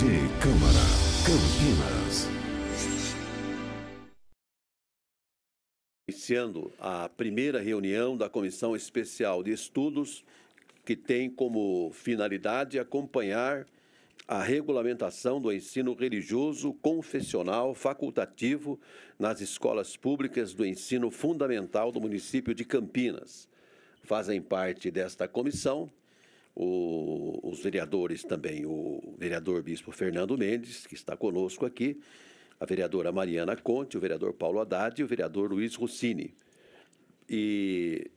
PG Câmara, Campinas. Iniciando a primeira reunião da Comissão Especial de Estudos, que tem como finalidade acompanhar a regulamentação do ensino religioso confessional facultativo nas escolas públicas do ensino fundamental do município de Campinas. Fazem parte desta comissão o, os vereadores também, o vereador Bispo Fernando Mendes, que está conosco aqui, a vereadora Mariana Conte, o vereador Paulo Haddad e o vereador Luiz Rossini. E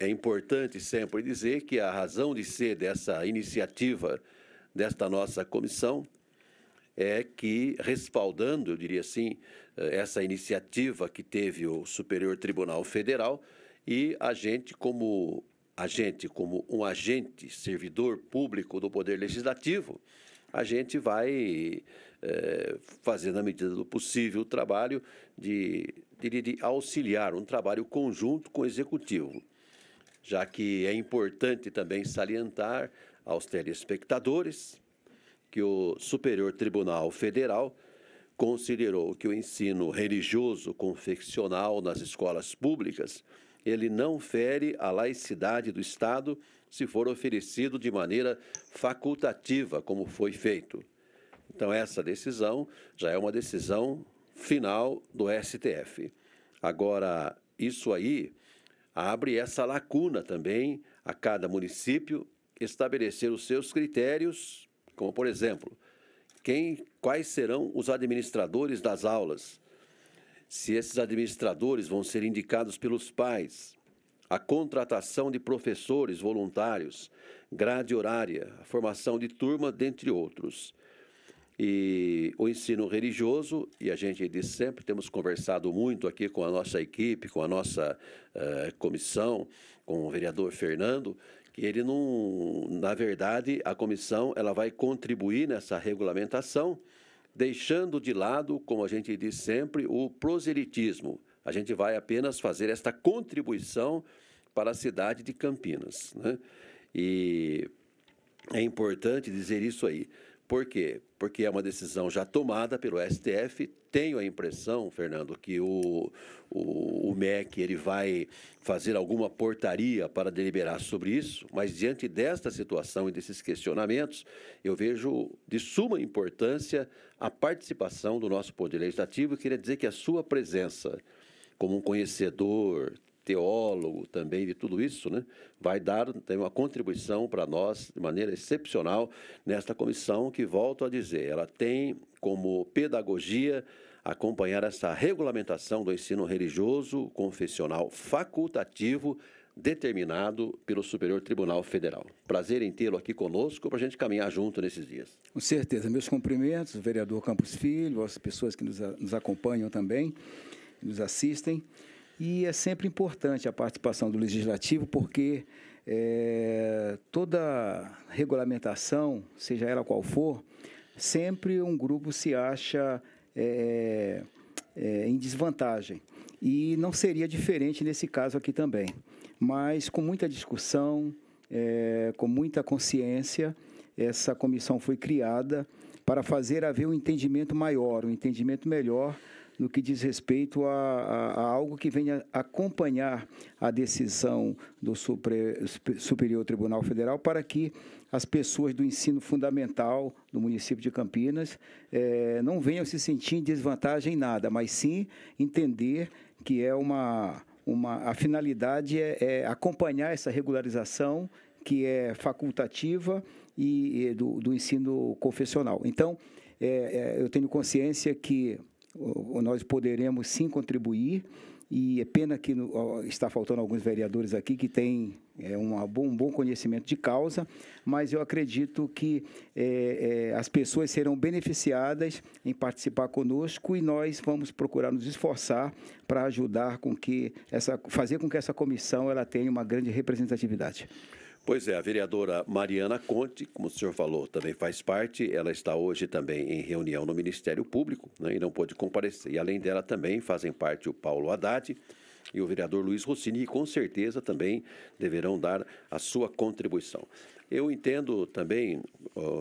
é importante sempre dizer que a razão de ser dessa iniciativa desta nossa comissão é que, respaldando, eu diria assim, eh, essa iniciativa que teve o Superior Tribunal Federal, e a gente, como a gente, como um agente, servidor público do Poder Legislativo, a gente vai é, eh, fazer, na medida do possível, o trabalho de, de, de auxiliar um trabalho conjunto com o Executivo, já que é importante também salientar aos telespectadores que o Superior Tribunal Federal considerou que o ensino religioso confeccional nas escolas públicas ele não fere a laicidade do Estado se for oferecido de maneira facultativa, como foi feito. Então, essa decisão já é uma decisão final do STF. Agora, isso aí abre essa lacuna também a cada município estabelecer os seus critérios, como, por exemplo, quem, quais serão os administradores das aulas se esses administradores vão ser indicados pelos pais, a contratação de professores voluntários, grade horária, a formação de turma, dentre outros. E o ensino religioso, e a gente diz sempre, temos conversado muito aqui com a nossa equipe, com a nossa uh, comissão, com o vereador Fernando, que ele não, na verdade, a comissão ela vai contribuir nessa regulamentação, deixando de lado, como a gente diz sempre, o proselitismo. A gente vai apenas fazer esta contribuição para a cidade de Campinas. Né? E é importante dizer isso aí. Por quê? Porque é uma decisão já tomada pelo STF. Tenho a impressão, Fernando, que o, o, o MEC ele vai fazer alguma portaria para deliberar sobre isso, mas diante desta situação e desses questionamentos, eu vejo de suma importância a participação do nosso Poder Legislativo queria dizer que a sua presença como um conhecedor teólogo também de tudo isso, né, vai dar tem uma contribuição para nós de maneira excepcional nesta comissão que, volto a dizer, ela tem como pedagogia acompanhar essa regulamentação do ensino religioso confessional facultativo determinado pelo Superior Tribunal Federal. Prazer em tê-lo aqui conosco para a gente caminhar junto nesses dias. Com certeza. Meus cumprimentos, vereador Campos Filho, as pessoas que nos, nos acompanham também, nos assistem. E é sempre importante a participação do legislativo, porque é, toda regulamentação, seja ela qual for, sempre um grupo se acha é, é, em desvantagem. E não seria diferente nesse caso aqui também. Mas com muita discussão, com muita consciência, essa comissão foi criada para fazer haver um entendimento maior, um entendimento melhor no que diz respeito a, a, a algo que venha acompanhar a decisão do Supre, Superior Tribunal Federal para que as pessoas do ensino fundamental do município de Campinas eh, não venham se sentir em desvantagem em nada, mas sim entender que é uma, uma a finalidade é, é acompanhar essa regularização que é facultativa e, e do, do, ensino confessional. Então, é, é, eu tenho consciência que nós poderemos sim contribuir. E é pena que no, está faltando alguns vereadores aqui que têm é, um, um bom conhecimento de causa, mas eu acredito que é, é, as pessoas serão beneficiadas em participar conosco e nós vamos procurar nos esforçar para ajudar com que essa, fazer com que essa comissão ela tenha uma grande representatividade. Pois é, a vereadora Mariana Conte, como o senhor falou, também faz parte. Ela está hoje também em reunião no Ministério Público né, e não pôde comparecer. E além dela também fazem parte o Paulo Haddad e o vereador Luiz Rossini, e com certeza também deverão dar a sua contribuição. Eu entendo também,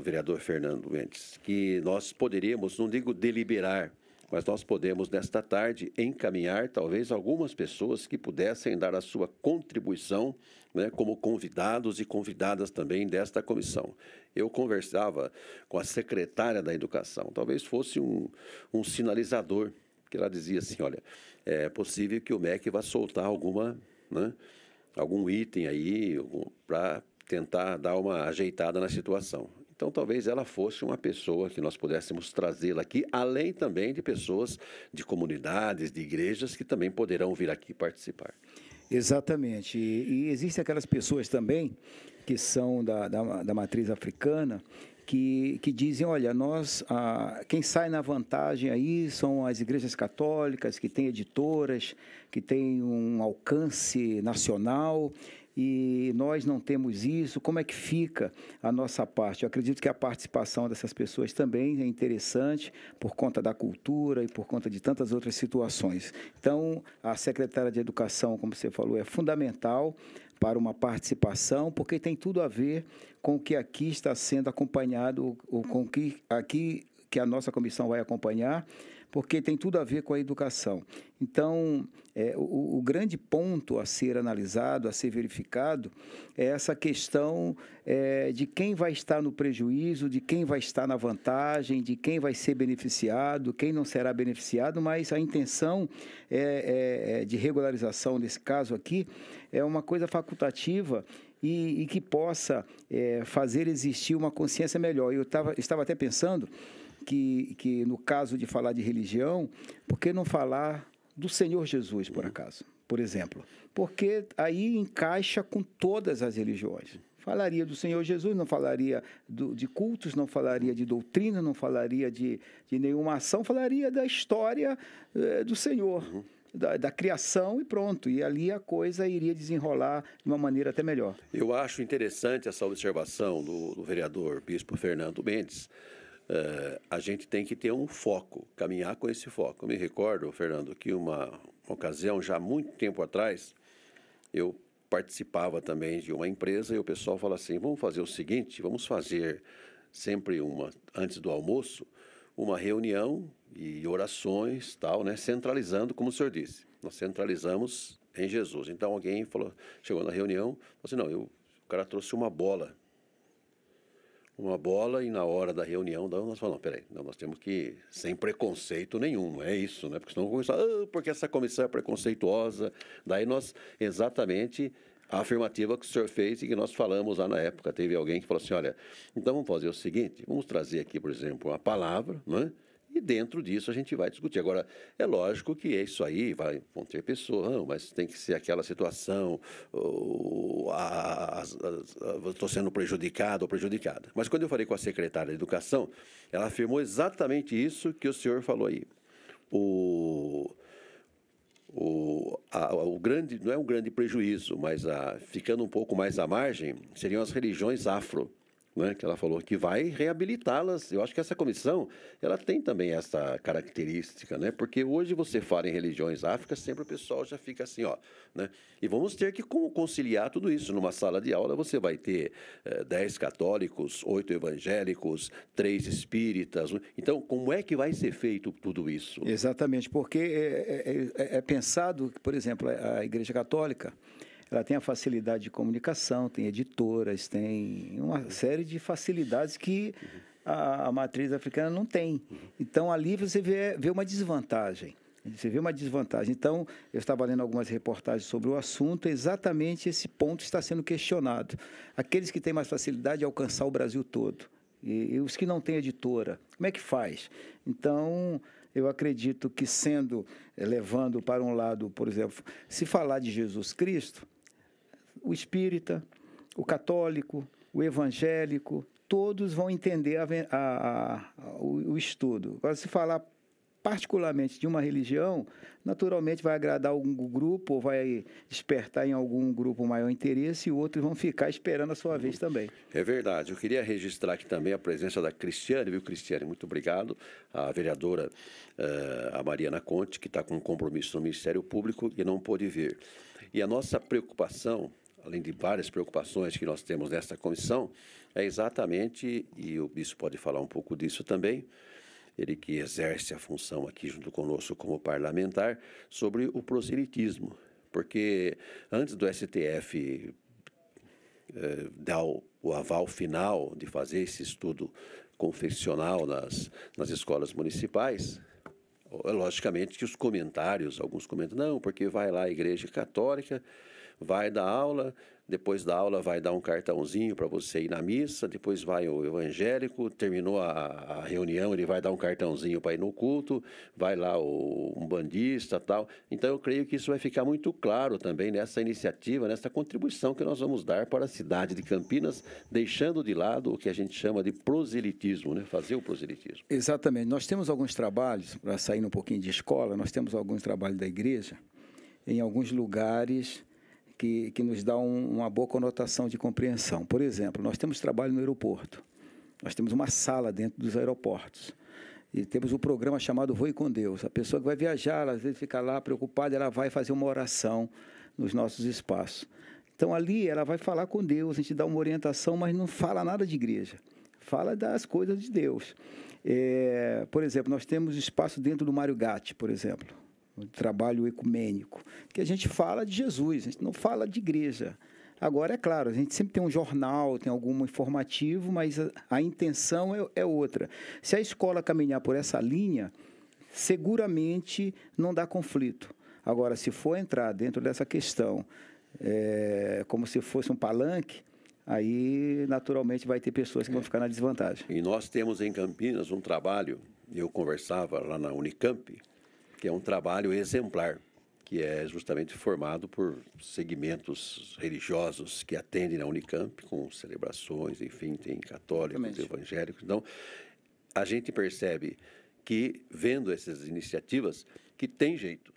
vereador Fernando Mendes, que nós poderíamos, não digo deliberar, mas nós podemos, nesta tarde, encaminhar talvez algumas pessoas que pudessem dar a sua contribuição né, como convidados e convidadas também desta comissão. Eu conversava com a secretária da Educação, talvez fosse um, um sinalizador, que ela dizia assim: olha, é possível que o MEC vá soltar alguma. Né, algum item aí para tentar dar uma ajeitada na situação. Então, talvez ela fosse uma pessoa que nós pudéssemos trazê-la aqui, além também de pessoas de comunidades, de igrejas que também poderão vir aqui participar. Exatamente. E, e existem aquelas pessoas também que são da, da, da matriz africana que, que, dizem, olha, nós ah, quem sai na vantagem aí são as igrejas católicas que têm editoras, que têm um alcance nacional e nós não temos isso, como é que fica a nossa parte? Eu acredito que a participação dessas pessoas também é interessante por conta da cultura e por conta de tantas outras situações. Então, a secretária de Educação, como você falou, é fundamental para uma participação, porque tem tudo a ver com o que aqui está sendo acompanhado, ou com o que aqui que a nossa comissão vai acompanhar, porque tem tudo a ver com a educação. Então, é, o, o, grande ponto a ser analisado, a ser verificado, é essa questão é, de quem vai estar no prejuízo, de quem vai estar na vantagem, de quem vai ser beneficiado, quem não será beneficiado, mas a intenção é, é, é de regularização, nesse caso aqui, é uma coisa facultativa e, e que possa é, fazer existir uma consciência melhor. Eu tava, estava até pensando que, que, no caso de falar de religião, por que não falar do Senhor Jesus, por acaso, por exemplo? Porque aí encaixa com todas as religiões. Falaria do Senhor Jesus, não falaria do, de cultos, não falaria de doutrina, não falaria de, de nenhuma ação, falaria da história eh, do Senhor. Uhum. Da, da, criação e pronto. E ali a coisa iria desenrolar de uma maneira até melhor. Eu acho interessante essa observação do, do vereador Bispo Fernando Mendes, Uh, a gente tem que ter um foco, caminhar com esse foco. Eu me recordo, Fernando, que uma, uma ocasião, já muito tempo atrás, eu participava também de uma empresa e o pessoal fala assim: vamos fazer o seguinte, vamos fazer sempre uma, antes do almoço, uma reunião e orações, tal, né? Centralizando, como o senhor disse, nós centralizamos em Jesus. Então alguém falou, chegou na reunião, falou assim: não, eu, o cara trouxe uma bola uma bola e na hora da reunião nós falamos, peraí, não, nós temos que, sem preconceito nenhum, é isso, né? Porque senão vamos começar, ah, porque essa comissão é preconceituosa. Daí nós, exatamente, a afirmativa que o senhor fez e que nós falamos lá na época, teve alguém que falou assim, olha, então vamos fazer o seguinte, vamos trazer aqui, por exemplo, a palavra, não é? E dentro disso a gente vai discutir. Agora, é lógico que é isso aí, vai, vão ter pessoas, mas tem que ser aquela situação, estou sendo prejudicado ou prejudicada. Mas quando eu falei com a secretária de Educação, ela afirmou exatamente isso que o senhor falou aí. O, o, a, o grande, não é um grande prejuízo, mas a, ficando um pouco mais à margem, seriam as religiões afro né, que ela falou que vai reabilitá-las. Eu acho que essa comissão ela tem também essa característica, né? Porque hoje você fala em religiões África, sempre o pessoal já fica assim, ó, né? E vamos ter que conciliar tudo isso. Numa sala de aula você vai ter eh, dez católicos, oito evangélicos, três espíritas. Então, como é que vai ser feito tudo isso? Exatamente, porque é, é, é, é pensado, por exemplo, a Igreja Católica ela tem a facilidade de comunicação, tem editoras, tem uma série de facilidades que a, a matriz africana não tem. Então, ali você vê, vê uma desvantagem. Você vê uma desvantagem. Então, eu estava lendo algumas reportagens sobre o assunto, exatamente esse ponto está sendo questionado. Aqueles que têm mais facilidade de alcançar o Brasil todo. E, e os que não têm editora, como é que faz? Então, eu acredito que sendo, eh, levando para um lado, por exemplo, se falar de Jesus Cristo, o espírita, o católico, o evangélico, todos vão entender a, a, a, o, o, estudo. Agora, se falar particularmente de uma religião, naturalmente vai agradar algum grupo ou vai despertar em algum grupo maior interesse e outros vão ficar esperando a sua vez também. É verdade. Eu queria registrar aqui também a presença da Cristiane, viu, Cristiane? Muito obrigado. A vereadora, eh, a Mariana Conte, que está com um compromisso no Ministério Público e não pôde vir. E a nossa preocupação além de várias preocupações que nós temos nesta comissão, é exatamente, e o bispo pode falar um pouco disso também, ele que exerce a função aqui junto conosco como parlamentar, sobre o proselitismo. Porque antes do STF eh, dar o, o aval final de fazer esse estudo confeccional nas, nas escolas municipais, logicamente que os comentários, alguns comentam, não, porque vai lá a igreja católica vai dar aula, depois da aula vai dar um cartãozinho para você ir na missa, depois vai o evangélico, terminou a, a reunião, ele vai dar um cartãozinho para ir no culto, vai lá o bandista tal. Então eu creio que isso vai ficar muito claro também nessa iniciativa, nessa contribuição que nós vamos dar para a cidade de Campinas, deixando de lado o que a gente chama de proselitismo, né? fazer o proselitismo. Exatamente. Nós temos alguns trabalhos, para sair um pouquinho de escola, nós temos alguns trabalhos da igreja, em alguns lugares que, que nos dá um, uma boa conotação de compreensão. Por exemplo, nós temos trabalho no aeroporto, nós temos uma sala dentro dos aeroportos. E temos um programa chamado Voe com Deus. A pessoa que vai viajar, ela, às vezes fica lá preocupada, ela vai fazer uma oração nos nossos espaços. Então ali ela vai falar com Deus, a gente dá uma orientação, mas não fala nada de igreja. Fala das coisas de Deus. É, por exemplo, nós temos espaço dentro do Mário Gatti, por exemplo o trabalho ecumênico, que a gente fala de Jesus, a gente não fala de igreja. Agora, é claro, a gente sempre tem um jornal, tem algum informativo, mas a, a intenção é, é outra. Se a escola caminhar por essa linha, seguramente não dá conflito. Agora, se for entrar dentro dessa questão é, como se fosse um palanque, aí naturalmente vai ter pessoas que vão ficar na desvantagem. E nós temos em Campinas um trabalho, eu conversava lá na Unicamp, que é um trabalho exemplar, que é justamente formado por segmentos religiosos que atendem na Unicamp, com celebrações, enfim, tem católicos, evangélicos. Então, a gente percebe que, vendo essas iniciativas, que tem jeito.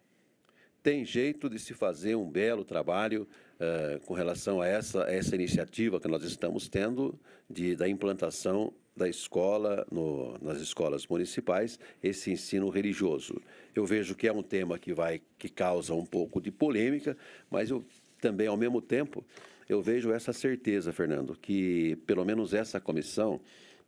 Tem jeito de se fazer um belo trabalho uh, com relação a essa, essa iniciativa que nós estamos tendo de, da implantação da escola, no, nas escolas municipais, esse ensino religioso. Eu vejo que é um tema que vai que causa um pouco de polêmica, mas eu também ao mesmo tempo eu vejo essa certeza, Fernando, que pelo menos essa comissão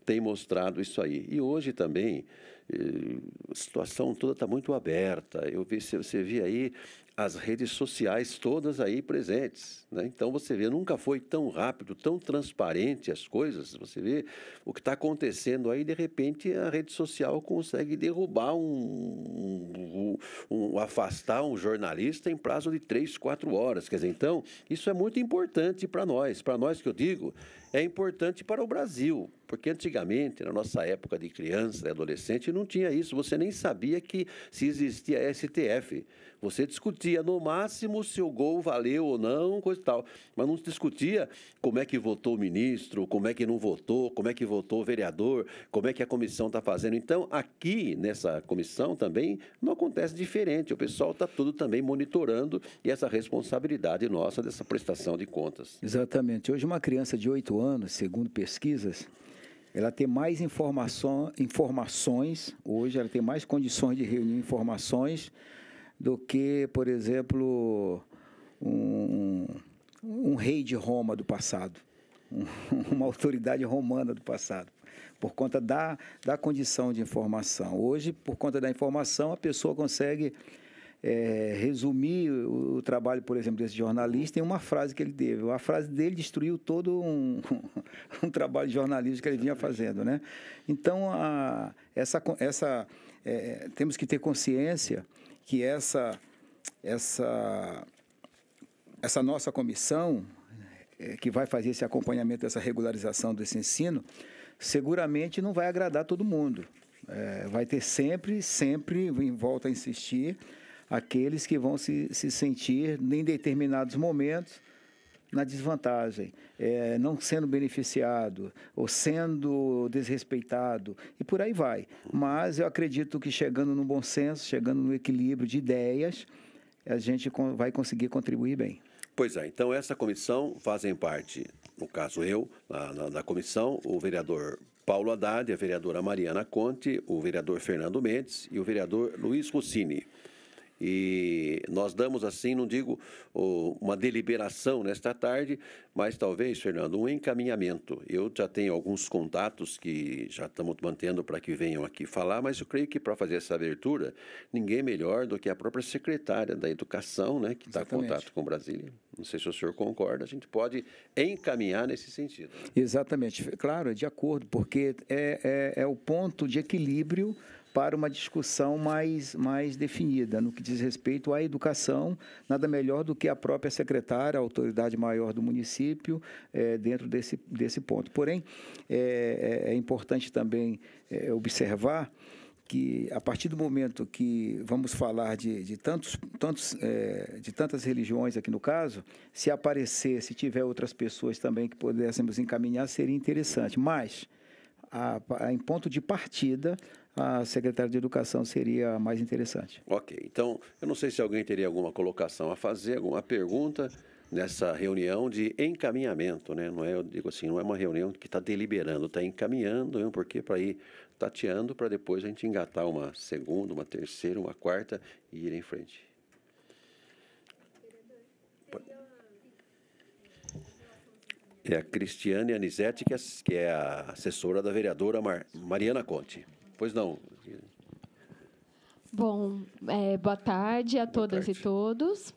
tem mostrado isso aí. E hoje também eh, a situação toda está muito aberta. Eu vi, você vê aí as redes sociais todas aí presentes. Né? Então você vê, nunca foi tão rápido, tão transparente as coisas. Você vê o que está acontecendo aí, de repente a rede social consegue derrubar um, um, um, afastar um jornalista em prazo de três, quatro horas. Quer dizer, então isso é muito importante para nós. Para nós que eu digo, é importante para o Brasil, porque antigamente na nossa época de criança, e adolescente, não não tinha isso. Você nem sabia que se existia STF. Você discutia no máximo se o gol valeu ou não, coisa e tal. Mas não se discutia como é que votou o ministro, como é que não votou, como é que votou o vereador, como é que a comissão está fazendo. Então, aqui nessa comissão também não acontece diferente. O pessoal está tudo também monitorando e essa responsabilidade nossa dessa prestação de contas. Exatamente. Hoje, uma criança de 8 anos, segundo pesquisas, ela tem mais informação, informações hoje, ela tem mais condições de reunir informações do que, por exemplo, um, um rei de Roma do passado, um, uma autoridade romana do passado, por conta da, da condição de informação. Hoje, por conta da informação, a pessoa consegue é, resumir o, o, trabalho, por exemplo, desse jornalista em uma frase que ele teve. A frase dele destruiu todo um, um trabalho de jornalismo que ele vinha fazendo, né? Então, a, essa, essa é, temos que ter consciência que essa, essa, essa nossa comissão é, que vai fazer esse acompanhamento dessa regularização desse ensino, seguramente não vai agradar todo mundo. É, vai ter sempre, sempre, em volta a insistir, aqueles que vão se, se sentir, em determinados momentos, na desvantagem, é, não sendo beneficiado ou sendo desrespeitado e por aí vai. Mas eu acredito que chegando no bom senso, chegando no equilíbrio de ideias, a gente vai conseguir contribuir bem. Pois é, então essa comissão fazem parte, no caso eu, na, na, na comissão, o vereador Paulo Haddad, a vereadora Mariana Conte, o vereador Fernando Mendes e o vereador Luiz Rossini. E nós damos, assim, não digo uma deliberação nesta tarde, mas talvez, Fernando, um encaminhamento. Eu já tenho alguns contatos que já estamos mantendo para que venham aqui falar, mas eu creio que para fazer essa abertura, ninguém melhor do que a própria secretária da Educação, né, que está em contato com Brasília. Não sei se o senhor concorda, a gente pode encaminhar nesse sentido. Exatamente, claro, é de acordo, porque é, é, é o ponto de equilíbrio para uma discussão mais, mais definida. No que diz respeito à educação, nada melhor do que a própria secretária, a autoridade maior do município, é, dentro desse, desse ponto. Porém, é, é importante também é, observar que a partir do momento que vamos falar de, de tantos, tantos é, de tantas religiões aqui no caso, se aparecer, se tiver outras pessoas também que pudéssemos encaminhar, seria interessante. Mas a, a, em ponto de partida, a secretária de Educação seria mais interessante. Ok, então eu não sei se alguém teria alguma colocação a fazer, alguma pergunta nessa reunião de encaminhamento, né? Não é, eu digo assim, não é uma reunião que está deliberando, está encaminhando, né? porque para ir tateando, para depois a gente engatar uma segunda, uma terceira, uma quarta e ir em frente. É a Cristiane Anisetti, é, que é a assessora da vereadora Mar Mariana Conte. Pois não. Bom, é, boa tarde a boa todas tarde. e todos.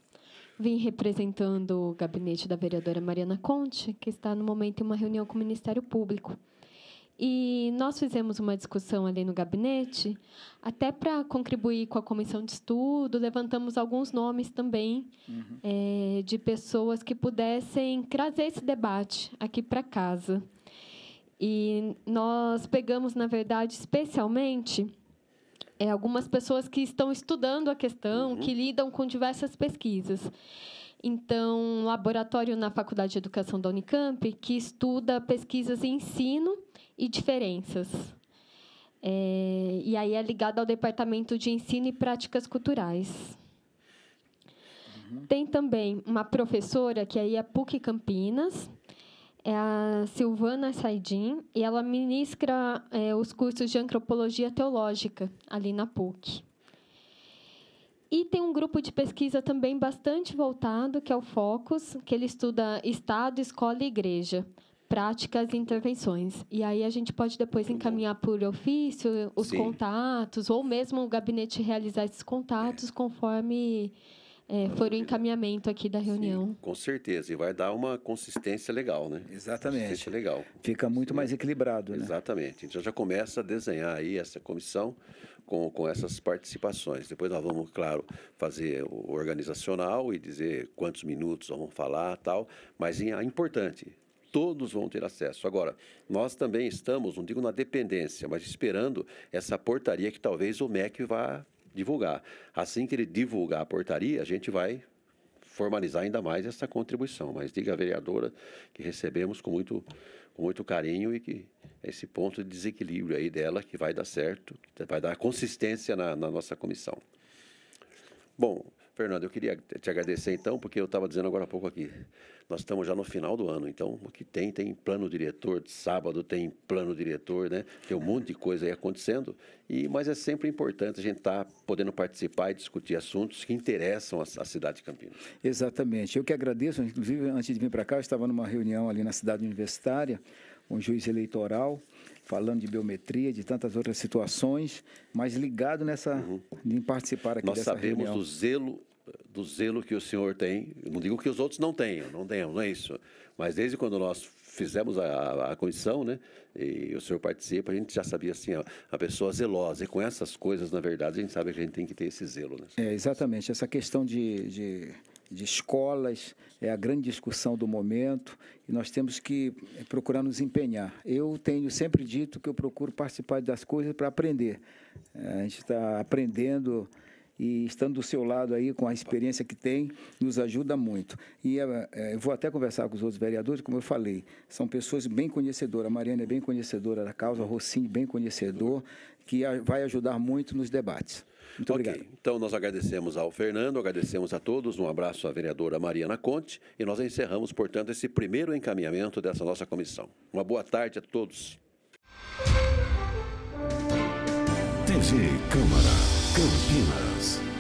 Vim representando o gabinete da vereadora Mariana Conte, que está no momento em uma reunião com o Ministério Público. E nós fizemos uma discussão ali no gabinete, até para contribuir com a comissão de estudo, levantamos alguns nomes também uhum. é, de pessoas que pudessem trazer esse debate aqui para casa. E nós pegamos, na verdade, especialmente é, algumas pessoas que estão estudando a questão, uhum. que lidam com diversas pesquisas então, um laboratório na Faculdade de Educação da Unicamp que estuda pesquisas em ensino e diferenças. É, e aí é ligado ao Departamento de Ensino e Práticas Culturais. Uhum. Tem também uma professora, que aí é PUC Campinas, é a Silvana Saidin, e ela ministra é, os cursos de Antropologia Teológica ali na PUC. E tem um grupo de pesquisa também bastante voltado, que é o Focus, que ele estuda Estado, Escola e Igreja, práticas e intervenções. E aí a gente pode depois encaminhar por ofício os Sim. contatos, ou mesmo o gabinete realizar esses contatos é. conforme é, foram o encaminhamento aqui da reunião. Sim, com certeza, e vai dar uma consistência legal, né? Exatamente. Consistência legal. Fica muito Sim. mais equilibrado, né? Exatamente. Então já começa a desenhar aí essa comissão com, com essas participações. Depois nós vamos, claro, fazer o organizacional e dizer quantos minutos vamos falar tal, mas é importante, todos vão ter acesso. Agora, nós também estamos, não digo na dependência, mas esperando essa portaria que talvez o MEC vá divulgar. Assim que ele divulgar a portaria, a gente vai formalizar ainda mais essa contribuição. Mas diga à vereadora que recebemos com muito, com muito carinho e que esse ponto de desequilíbrio aí dela que vai dar certo, vai dar consistência na, na nossa comissão. Bom, Fernando, eu queria te agradecer então, porque eu estava dizendo agora há pouco aqui, nós estamos já no final do ano, então o que tem, tem plano diretor, de sábado tem plano diretor, né? Tem um monte de coisa aí acontecendo, e, mas é sempre importante a gente estar tá podendo participar e discutir assuntos que interessam a, a, cidade de Campinas. Exatamente, eu que agradeço, inclusive antes de vir para cá, eu estava numa reunião ali na cidade universitária, um juiz eleitoral, falando de biometria, de tantas outras situações, mas ligado nessa uhum. em participar aqui Nós dessa sabemos do zelo do zelo que o senhor tem. não digo que os outros não tenham, não tenham, não é isso. Mas desde quando nós fizemos a, a comissão, né? E o senhor participa, a gente já sabia assim, a, a, pessoa zelosa. E com essas coisas, na verdade, a gente sabe que a gente tem que ter esse zelo, né? É, exatamente. Essa questão de, de de escolas, é a grande discussão do momento e nós temos que é, procurar nos empenhar. Eu tenho sempre dito que eu procuro participar das coisas para aprender. A gente está aprendendo e estando do seu lado aí com a experiência que tem, nos ajuda muito. E é, vou até conversar com os outros vereadores, como eu falei, são pessoas bem conhecedoras. A Mariana é bem conhecedora da causa, a Rocinho bem conhecedor, que vai ajudar muito nos debates. Muito okay. obrigado. Então, nós agradecemos ao Fernando, agradecemos a todos. Um abraço à vereadora Mariana Conte. E nós encerramos, portanto, esse primeiro encaminhamento dessa nossa comissão. Uma boa tarde a todos. TV Câmara. Go Heroes.